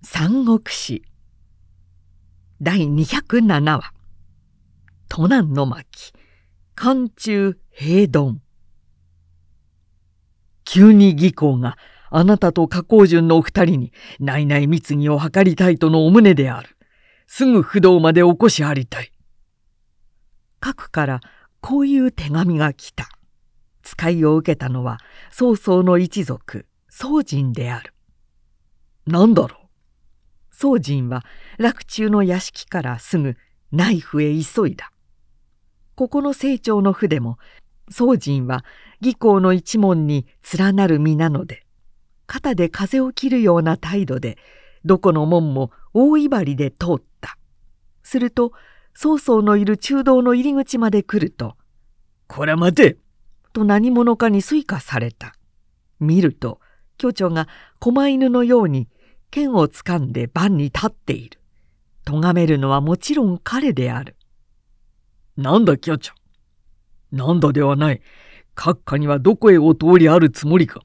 「三国志」第207話「都南の巻」「寒中平丼」急に義巧があなたと加工順のお二人に内々密議を図りたいとのお旨である。すぐ不動まで起こしありたい。各からこういう手紙が来た。使いを受けたのは曹操の一族、宗人である。何だろう宗仁は洛中の屋敷からすぐ内府へ急いだ。ここの清張の府でも宗仁は義公の一門に連なる身なので肩で風を切るような態度でどこの門も大威張りで通った。すると曹操のいる中道の入り口まで来ると「こら待て!」と何者かに追加された。見ると巨長が狛犬のように剣をつかんで盤に立っている。咎めるのはもちろん彼である。なんだ、キャちゃん。なんだではない。閣下にはどこへお通りあるつもりか。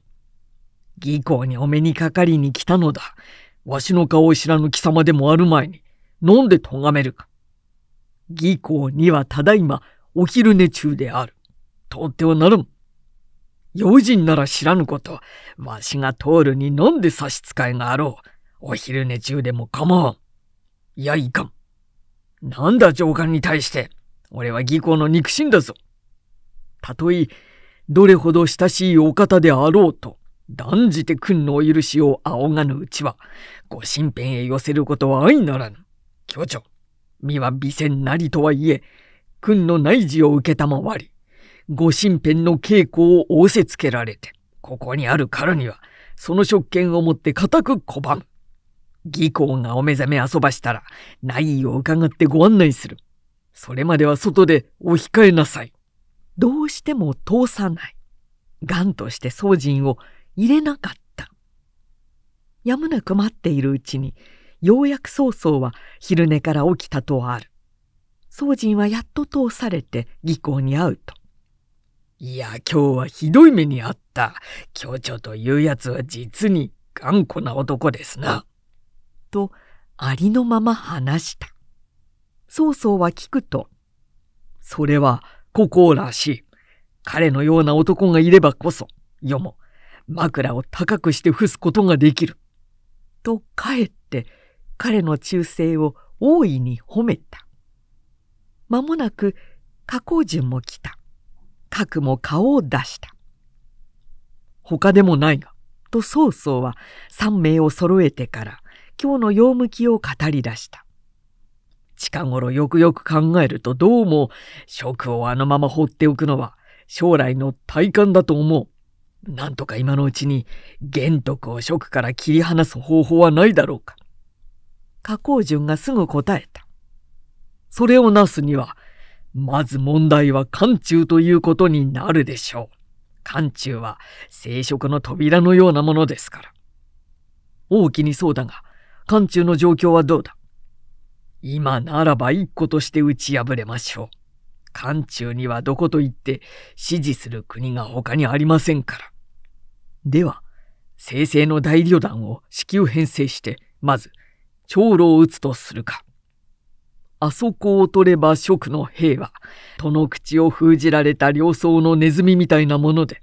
技巧にお目にかかりに来たのだ。わしの顔を知らぬ貴様でもある前に、飲んで咎めるか。技巧にはただいまお昼寝中である。とってはならん。用心なら知らぬこと、わしが通るに飲んで差し支えがあろう。お昼寝中でも構わん。いや、いかん。なんだ上官に対して、俺は義公の肉親だぞ。たとえ、どれほど親しいお方であろうと、断じて君のお許しを仰がぬうちは、ご身辺へ寄せることは相ならぬ。巨長、身は微戦なりとはいえ、君の内事を受けたまわり、ご身辺の稽古を仰せつけられて、ここにあるからには、その職権をもって固く拒む。技巧がお目覚め遊ばしたら、内容を伺ってご案内する。それまでは外でお控えなさい。どうしても通さない。癌として宗人を入れなかった。やむなく待っているうちに、ようやく曹操は昼寝から起きたとある。宗人はやっと通されて技巧に会うと。いや、今日はひどい目にあった。協調というやつは実に頑固な男ですな。とありのまま話した。曹操は聞くと、それは孤高らしい。彼のような男がいればこそ、世も枕を高くして伏すことができる。とかえって彼の忠誠を大いに褒めた。間もなく加工順も来た。核も顔を出した。他でもないが、と曹操は三名を揃えてから今日の用向きを語り出した。近頃よくよく考えるとどうも職をあのまま放っておくのは将来の体感だと思う。なんとか今のうちに玄徳を職から切り離す方法はないだろうか。加工順がすぐ答えた。それをなすには、まず問題は漢中ということになるでしょう。漢中は生殖の扉のようなものですから。大きにそうだが、艦中の状況はどうだ今ならば一個として打ち破れましょう。艦中にはどこと言って支持する国が他にありませんから。では、生成の大旅団を至急編成して、まず、長老を打つとするか。あそこを取れば君の兵は、戸の口を封じられた両層のネズミみたいなもので、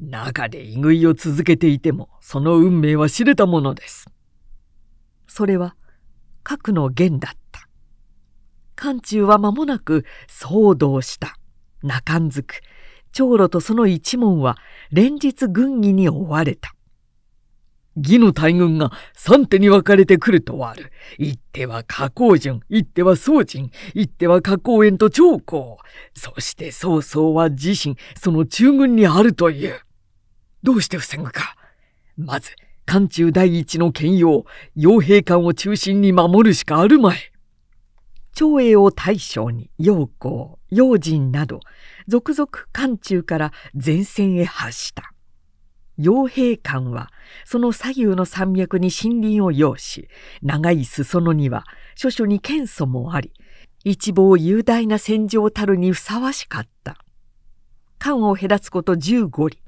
中でいぐいを続けていても、その運命は知れたものです。それは核の源だった漢中は間もなく騒動した中んづく長老とその一門は連日軍議に追われた義の大軍が三手に分かれてくるとある。一手は加工順、一手は宋人、一手は加工園と長江。そして曹操は自身、その中軍にあるという。どうして防ぐか。まず、艦中第一の剣用、傭兵艦を中心に守るしかあるまい。長英を大将に、陽光、陽神など、続々艦中から前線へ発した。傭兵艦はその左右の山脈に森林を要し長い裾野には諸々に剣祖もあり一望雄大な戦場たるにふさわしかった艦を隔つこと15里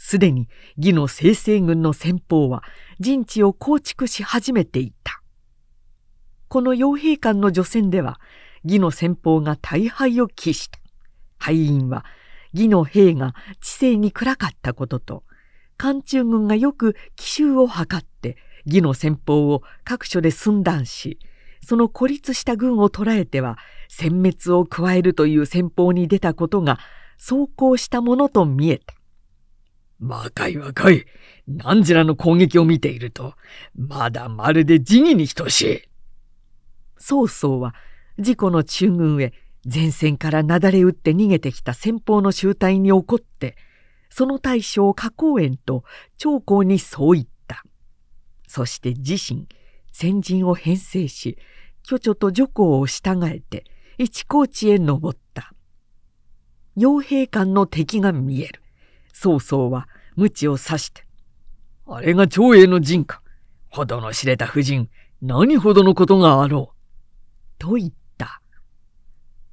すでに義の生成軍の先方は陣地を構築し始めていた。この傭兵間の除染では義の先方が大敗を期した。敗因は義の兵が知性に暗かったことと、艦中軍がよく奇襲を図って義の先方を各所で寸断し、その孤立した軍を捕らえては殲滅を加えるという戦法に出たことが走行したものと見えた。若い若い。何時らの攻撃を見ていると、まだまるで地儀に等しい。曹操は、事故の中軍へ前線からなだれ打って逃げてきた先方の集隊に怒って、その大将加工園と長江にそう言った。そして自身、先陣を編成し、巨著と助行を従えて、一高地へ登った。傭兵館の敵が見える。曹操は無知を刺して、あれが長英の陣か。ほどの知れた夫人、何ほどのことがあろう。と言った。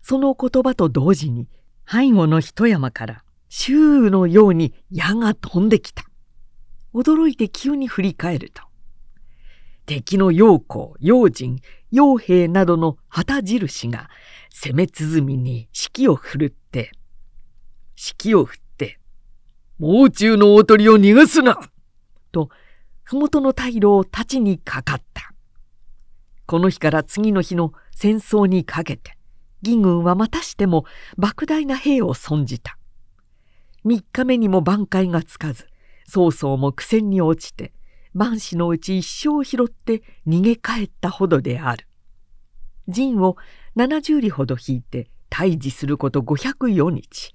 その言葉と同時に、背後の一山から、周のように矢が飛んできた。驚いて急に振り返ると。敵の陽光、陽人、陽兵などの旗印が攻め鼓に指揮を振るって、指揮を振っもう中の大鳥を逃がすなと、麓の大路を太ちにかかった。この日から次の日の戦争にかけて、義軍はまたしても莫大な兵を損じた。3日目にも挽回がつかず、曹操も苦戦に落ちて、万死のうち一生を拾って逃げ帰ったほどである。陣を70里ほど引いて退治すること504日。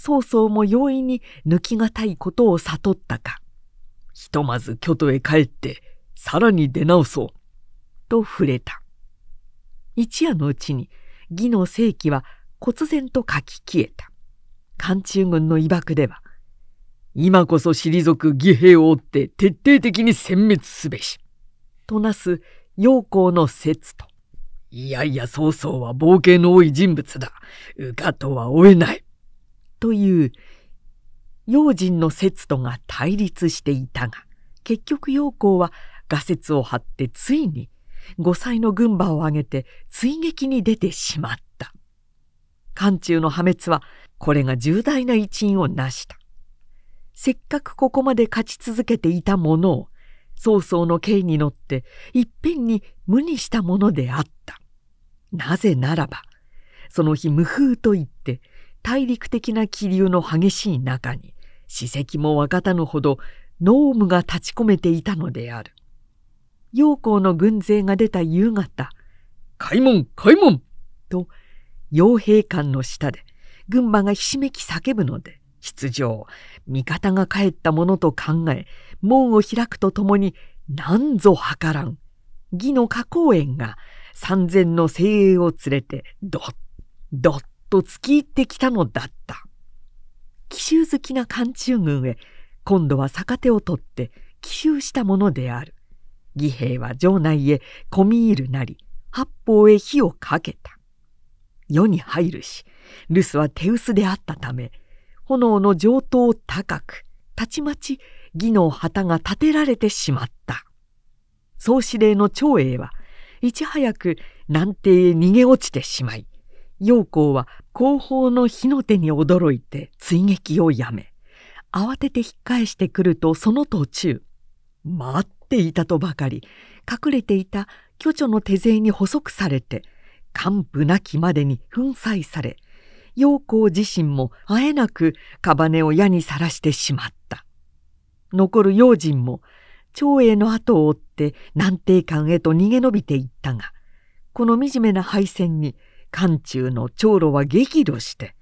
曹操も容易に抜き難いことを悟ったか、ひとまず京都へ帰って、さらに出直そう、と触れた。一夜のうちに、義の世紀は忽然と書き消えた。漢中軍の威爆では、今こそ退く義兵を追って徹底的に殲滅すべし。となす陽光の説と。いやいや曹操は冒険の多い人物だ。うかとは追えない。という用心の説とが対立していたが結局陽光は画説を張ってついに5歳の軍馬を挙げて追撃に出てしまった漢中の破滅はこれが重大な一因を成したせっかくここまで勝ち続けていたものを曹操の刑に乗っていっぺんに無にしたものであったなぜならばその日無風といって大陸的な気流の激しい中に史跡も分かたぬほど濃霧が立ち込めていたのである陽光の軍勢が出た夕方「開門開門!」と傭兵館の下で群馬がひしめき叫ぶので出場味方が帰ったものと考え門を開くとともに何ぞ図らん義の花公園が三千の精鋭を連れてドッドッと突き入ってきたのだった奇襲好きな寒中軍へ今度は逆手を取って奇襲したものである義兵は城内へ込み入るなり八方へ火をかけた世に入るし留守は手薄であったため炎の上等高くたちまち義の旗が立てられてしまった総司令の長英はいち早く南帝へ逃げ落ちてしまい陽光は後方の火の手に驚いて追撃をやめ慌てて引っ返してくるとその途中待っていたとばかり隠れていた巨女の手勢に捕捉されて完膚なきまでに粉砕され陽光自身もあえなくカバネを矢にさらしてしまった残る用心も長英の後を追って南帝館へと逃げ延びていったがこの惨めな敗戦に漢中の長老は激怒して、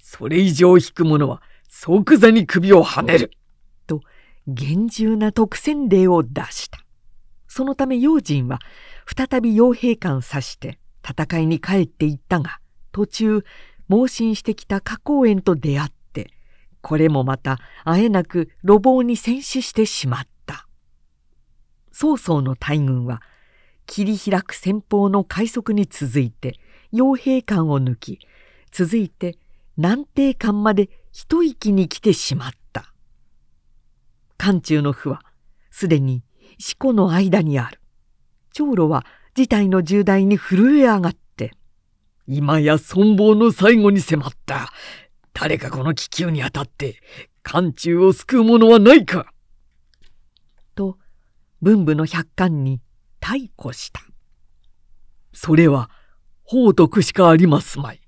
それ以上引く者は即座に首をはねると厳重な特選令を出した。そのため用心は再び傭兵官を刺して戦いに帰っていったが、途中、盲信してきた花公園と出会って、これもまたあえなく路傍に戦死してしまった。曹操の大軍は、切り開く先方の快速に続いて、傭兵館を抜き続いて南帝館まで一息に来てしまった館中の府はすでに四股の間にある長老は事態の重大に震え上がって今や存亡の最後に迫った誰かこの気球に当たって漢中を救う者はないかと文武の百官に太鼓したそれは宝徳しかありますまい。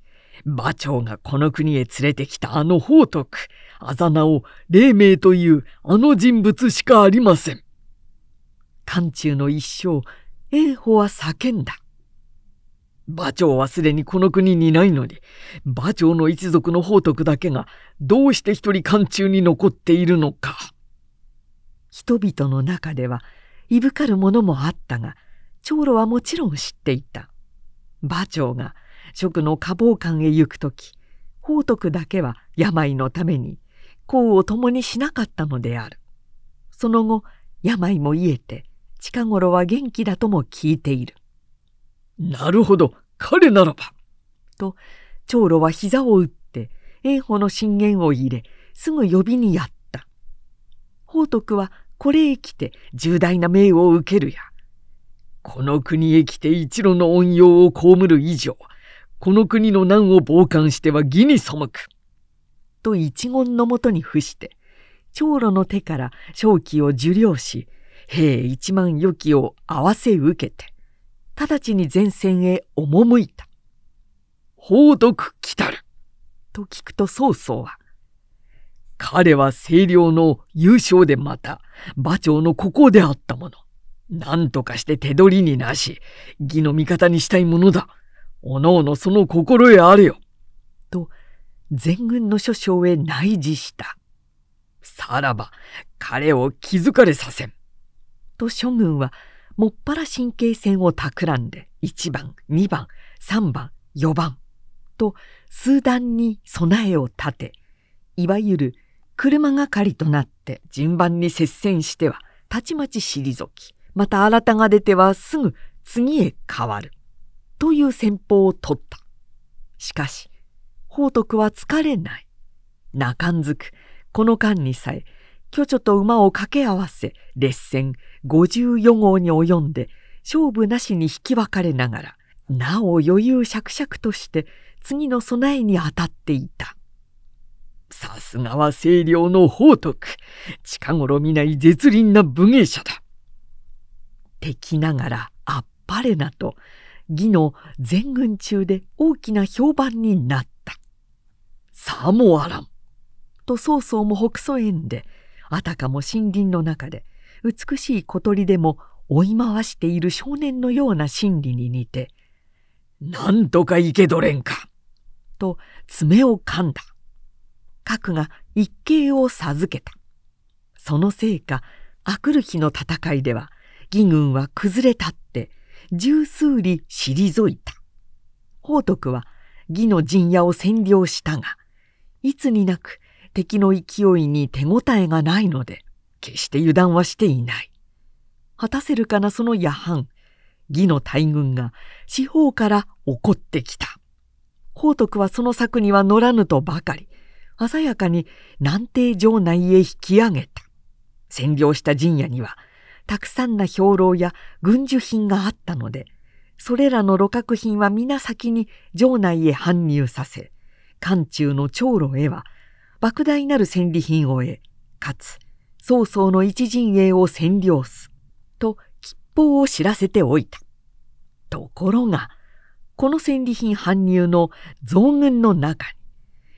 馬長がこの国へ連れてきたあの宝徳、あざなを黎明というあの人物しかありません。漢中の一生、英法は叫んだ。馬長はすでにこの国にないのに、馬長の一族の宝徳だけがどうして一人漢中に残っているのか。人々の中では、いぶかるものもあったが、長老はもちろん知っていた。馬長が職の花房館へ行く時宝徳だけは病のために功を共にしなかったのである。その後病も癒えて近頃は元気だとも聞いている。なるほど彼ならば。と長老は膝を打って英穂の信玄を入れすぐ呼びにやった。宝徳はこれへ来て重大な命を受けるやこの国へ来て一路の恩用を被る以上、この国の難を傍観しては義に背く。と一言のもとに付して、長老の手から正気を受領し、兵一万余機を合わせ受けて、直ちに前線へ赴いた。報徳来たる。と聞くと曹操は、彼は清涼の優勝でまた、馬長のここであったもの。何とかして手取りになし、義の味方にしたいものだ。おのおのその心得あれよ。と、全軍の諸将へ内示した。さらば、彼を気づかれさせん。と諸軍は、もっぱら神経戦を企んで、1番、2番、3番、4番、と、数段に備えを立て、いわゆる車係となって順番に接戦しては、たちまち退き、また新が出てはすぐ次へ変わる。という戦法を取った。しかし、宝徳は疲れない。かんづく、この間にさえ、巨女と馬を掛け合わせ、列戦54号に及んで、勝負なしに引き分かれながら、なお余裕しゃくしゃくとして、次の備えに当たっていた。さすがは清涼の宝徳。近頃見ない絶倫な武芸者だ。敵ながらあっぱれなと義の全軍中で大きな評判になったさもあらんと曹操も北曽縁であたかも森林の中で美しい小鳥でも追い回している少年のような心理に似て「なんとか生けどれんか!」と爪を噛んだ核が一計を授けたそのせいかあくる日の戦いでは義軍は崩れたって十数里退いた。宝徳は義の陣屋を占領したが、いつになく敵の勢いに手応えがないので、決して油断はしていない。果たせるかなその夜半、義の大軍が四方から怒ってきた。宝徳はその策には乗らぬとばかり、鮮やかに南帝城内へ引き上げた。占領した陣屋にはたくさんな兵糧や軍需品があったのでそれらの旅客品は皆先に城内へ搬入させ漢中の長路へは莫大なる戦利品を得かつ曹操の一陣営を占領すと吉報を知らせておいたところがこの戦利品搬入の増軍の中に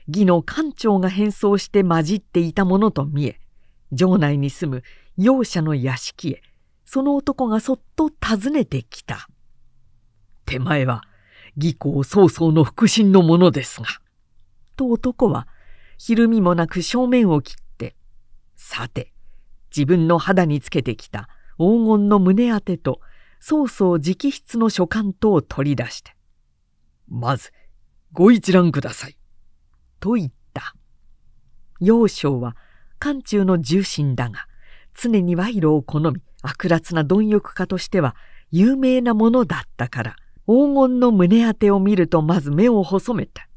義の艦長が変装して混じっていたものと見え城内に住む容赦の屋敷へその男がそっと訪ねてきた。手前は義公曹操の腹心のものですが。と男はひるみもなく正面を切ってさて自分の肌につけてきた黄金の胸当てと曹操直筆の書簡とを取り出して「まずご一覧ください」と言った。幼少は漢中の重心だが常に賄賂を好み悪辣な貪欲家としては有名なものだったから黄金の胸当てを見るとまず目を細めた。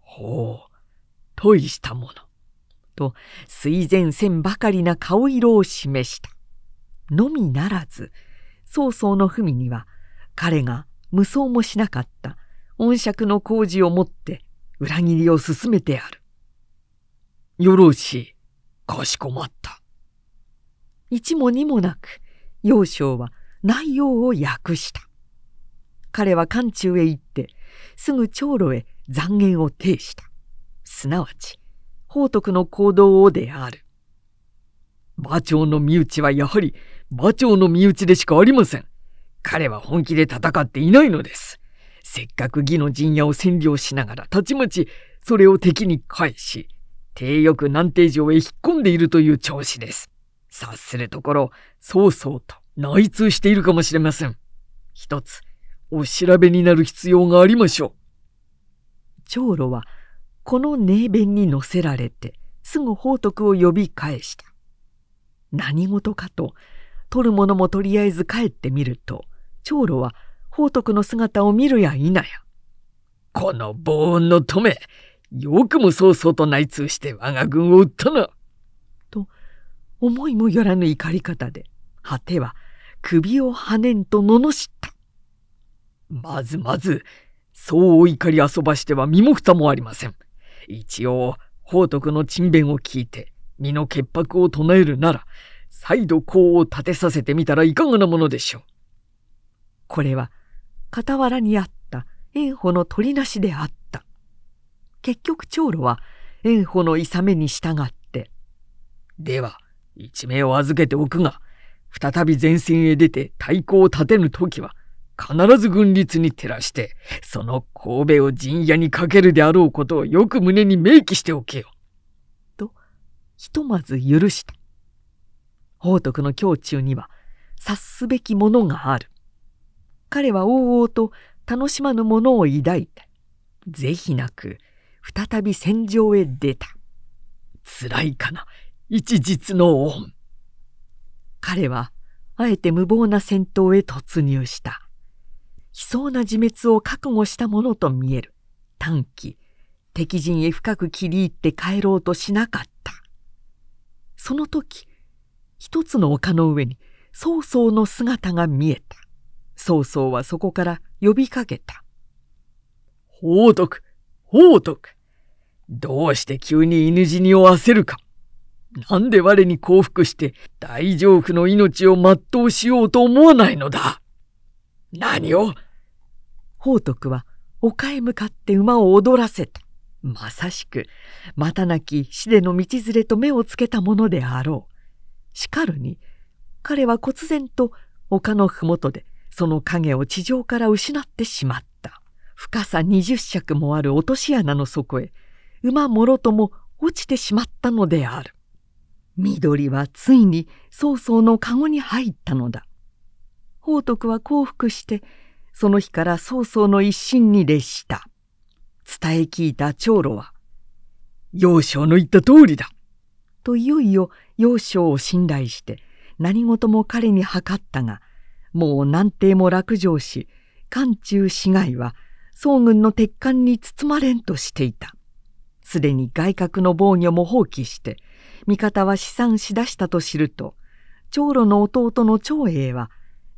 ほういしたもの。と水前線ばかりな顔色を示した。のみならず曹操の文には彼が無双もしなかった恩赦の工事をもって裏切りを進めてある。よろしい。かしこまった。一も二もなく幼少は内容を訳した彼は漢中へ行ってすぐ長老へ残言を呈したすなわち宝徳の行動をである馬長の身内はやはり馬長の身内でしかありません彼は本気で戦っていないのですせっかく義の陣屋を占領しながらたちまちそれを敵に返し帝翼南帝城へ引っ込んでいるという調子です察するところ、曹操と内通しているかもしれません。一つ、お調べになる必要がありましょう。長老は、この名弁に乗せられて、すぐ報徳を呼び返した。何事かと、取るものもとりあえず帰ってみると、長老は報徳の姿を見るや否や。この防音の止め、よくも曹操と内通して我が軍を撃ったな。思いもよらぬ怒り方で果ては首をはねんと罵ったまずまずそうお怒り遊ばしては身も蓋もありません一応宝徳の沈弁を聞いて身の潔白を唱えるなら再度功を立てさせてみたらいかがなものでしょうこれは傍らにあった円穂の取りなしであった結局長老は円穂のいさめに従って「では一命を預けておくが、再び前線へ出て対抗を立てぬ時は、必ず軍律に照らして、その神戸を陣屋にかけるであろうことをよく胸に明記しておけよ。と、ひとまず許した。宝徳の胸中には、察すべきものがある。彼は往々と楽しまぬものを抱いた。是非なく、再び戦場へ出た。辛いかな。一日の恩。彼は、あえて無謀な戦闘へ突入した。悲壮な自滅を覚悟したものと見える。短期、敵陣へ深く切り入って帰ろうとしなかった。その時、一つの丘の上に曹操の姿が見えた。曹操はそこから呼びかけた。報徳、報徳、どうして急に犬死にを焦るか。なんで我に降伏して大丈夫の命を全うしようと思わないのだ何を宝徳は丘へ向かって馬を踊らせた。まさしく、またなき死での道連れと目をつけたものであろう。しかるに、彼は忽然と丘の麓でその影を地上から失ってしまった。深さ20尺もある落とし穴の底へ、馬もろとも落ちてしまったのである。緑はついに曹操の籠に入ったのだ。宝徳は降伏して、その日から曹操の一心に列した。伝え聞いた長老は、幼少の言った通りだといよいよ幼少を信頼して、何事も彼に諮ったが、もう南帝も落城し、関中市街は宋軍の鉄管に包まれんとしていた。すでに外郭の防御も放棄して、味方は試算しだしたと知ると長老の弟の長英は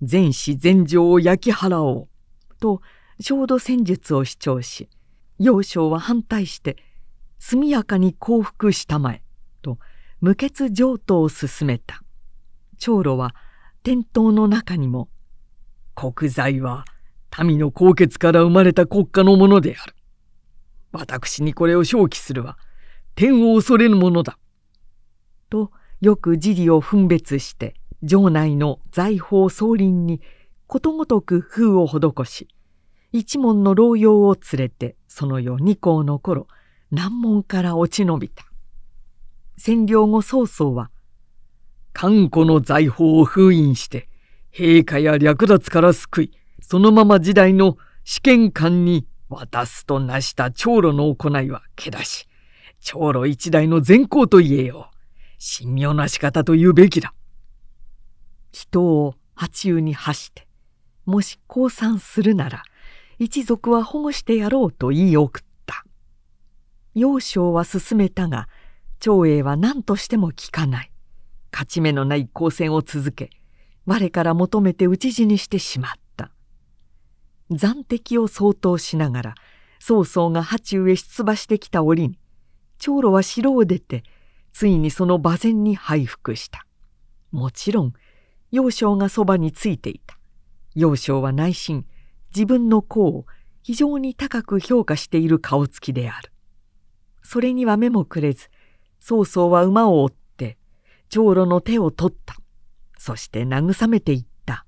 全死全城を焼き払おうと焦土戦術を主張し幼少は反対して速やかに降伏したまえと無血譲渡を進めた長老は店頭の中にも「国財は民の高血から生まれた国家のものである」「私にこれを承記するは天を恐れぬものだ」とよく辞利を分別して城内の財宝総林にことごとく封を施し一門の老用を連れてその世二校の頃難門から落ち延びた占領後曹操は漢古の財宝を封印して陛下や略奪から救いそのまま時代の試験官に渡すとなした長老の行いはけだし長老一代の善行と言えよ神妙な仕方と言うべきだ。人を八湯に発して、もし降参するなら、一族は保護してやろうと言い送った。幼少は進めたが、長英は何としても聞かない。勝ち目のない交戦を続け、我から求めて討ち死にしてしまった。残敵を相当しながら、曹操が八湯へ出馬してきた折に、長老は城を出て、ついにその馬前に敗服したもちろん幼少がそばについていた幼少は内心自分の功を非常に高く評価している顔つきであるそれには目もくれず曹操は馬を追って長老の手を取ったそして慰めていった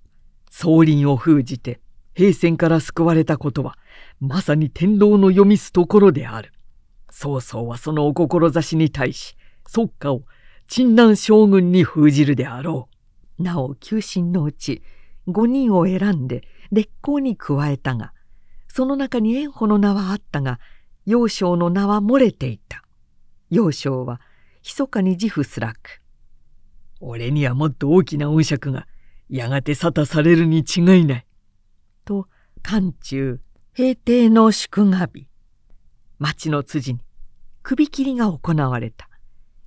総輪を封じて平戦から救われたことはまさに天道の読みすところである曹操はそのお志に対しっかを鎮南将軍に封じるであろう。なお急進のうち5人を選んで烈公に加えたがその中に縁穂の名はあったが幼少の名は漏れていた。幼少は密かに自負すらく。俺にはもっと大きな恩赦がやがて沙汰されるに違いない。と漢中平定の祝賀日町の辻に首切りが行われた。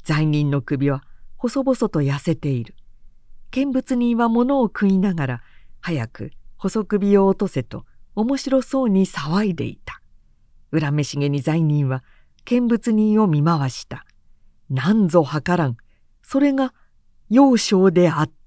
罪人の首は細々と痩せている。見物人は物を食いながら、早く細首を落とせと面白そうに騒いでいた。恨めしげに罪人は見物人を見回した。なんぞ計らん。それが幼少であった。